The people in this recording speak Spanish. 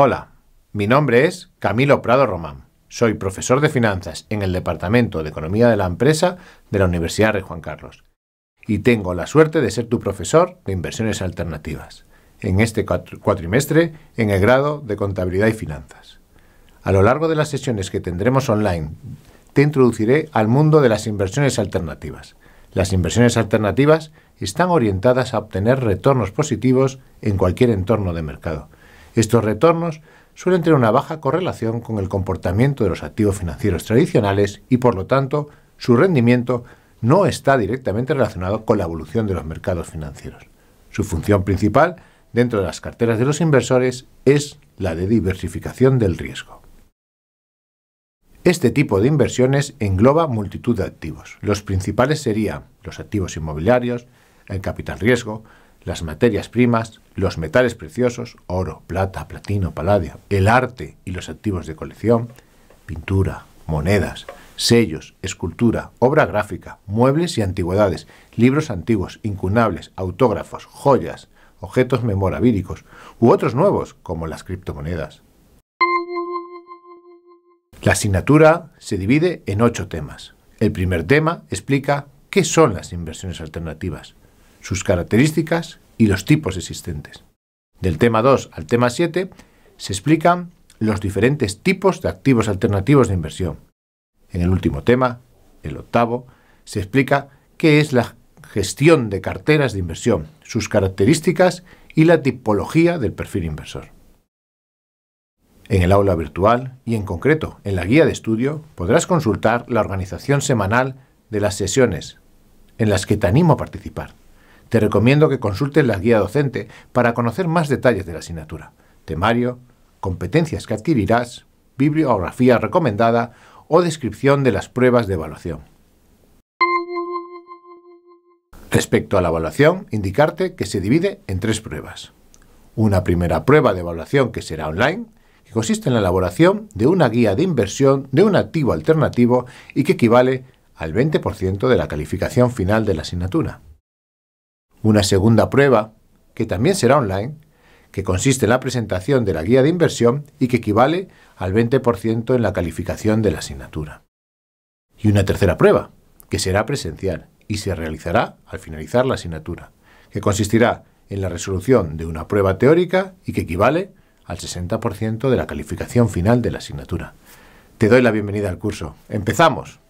Hola, mi nombre es Camilo Prado Román. Soy profesor de finanzas en el Departamento de Economía de la Empresa de la Universidad de Juan Carlos. Y tengo la suerte de ser tu profesor de inversiones alternativas, en este cuatrimestre en el grado de Contabilidad y Finanzas. A lo largo de las sesiones que tendremos online, te introduciré al mundo de las inversiones alternativas. Las inversiones alternativas están orientadas a obtener retornos positivos en cualquier entorno de mercado estos retornos suelen tener una baja correlación con el comportamiento de los activos financieros tradicionales y, por lo tanto, su rendimiento no está directamente relacionado con la evolución de los mercados financieros. Su función principal dentro de las carteras de los inversores es la de diversificación del riesgo. Este tipo de inversiones engloba multitud de activos. Los principales serían los activos inmobiliarios, el capital riesgo, las materias primas, los metales preciosos, oro, plata, platino, paladio, el arte y los activos de colección, pintura, monedas, sellos, escultura, obra gráfica, muebles y antigüedades, libros antiguos, incunables, autógrafos, joyas, objetos memorabíricos u otros nuevos como las criptomonedas. La asignatura se divide en ocho temas. El primer tema explica qué son las inversiones alternativas sus características y los tipos existentes. Del tema 2 al tema 7 se explican los diferentes tipos de activos alternativos de inversión. En el último tema, el octavo, se explica qué es la gestión de carteras de inversión, sus características y la tipología del perfil inversor. En el aula virtual y en concreto en la guía de estudio podrás consultar la organización semanal de las sesiones en las que te animo a participar. Te recomiendo que consultes la guía docente para conocer más detalles de la asignatura, temario, competencias que adquirirás, bibliografía recomendada o descripción de las pruebas de evaluación. Respecto a la evaluación, indicarte que se divide en tres pruebas. Una primera prueba de evaluación que será online, que consiste en la elaboración de una guía de inversión de un activo alternativo y que equivale al 20% de la calificación final de la asignatura. Una segunda prueba, que también será online, que consiste en la presentación de la guía de inversión y que equivale al 20% en la calificación de la asignatura. Y una tercera prueba, que será presencial y se realizará al finalizar la asignatura, que consistirá en la resolución de una prueba teórica y que equivale al 60% de la calificación final de la asignatura. Te doy la bienvenida al curso. ¡Empezamos!